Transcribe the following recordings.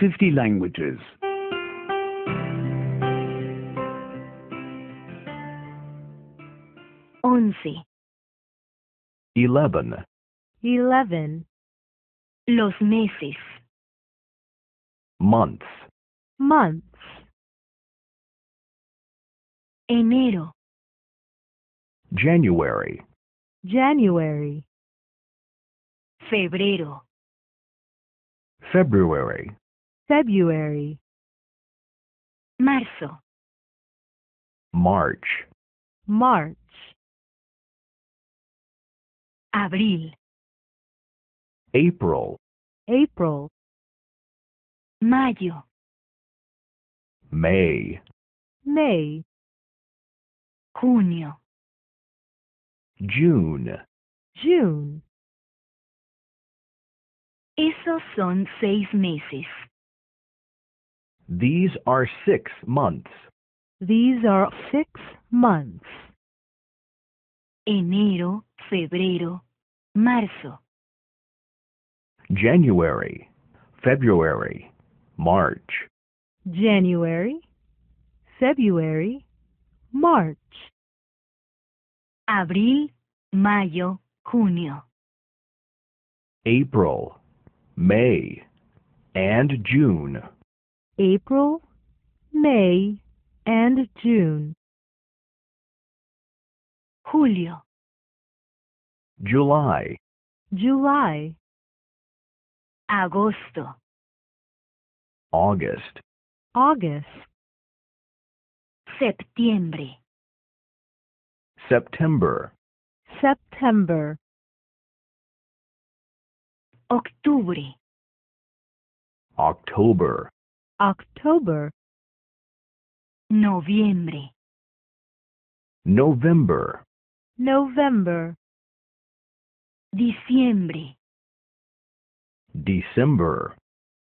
50 languages. Once. Eleven. Eleven. Los meses. Months. Months. Enero. January. January. Febrero. February. February Marzo March March Abril April April Mayo May May Junio June June Esos son seis meses. These are six months. These are six months. Enero, febrero, marzo. January, February, March. January, February, March. Abril, mayo, junio. April, May, and June. April, May, and June. Julio. July. July. Agosto. August. August. Septiembre. September. September. Octubre. October. October Noviembre November November Diciembre December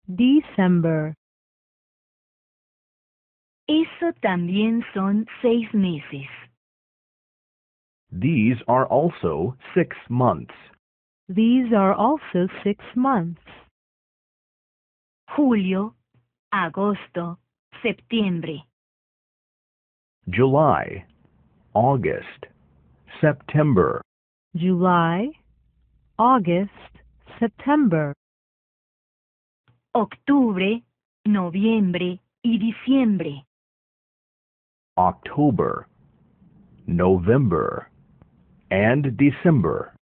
December Eso también son seis meses. These are also six months. These are also six months. Julio agosto, septiembre. July, August, September. July, August, September. Octubre, noviembre y diciembre. October, November, and December.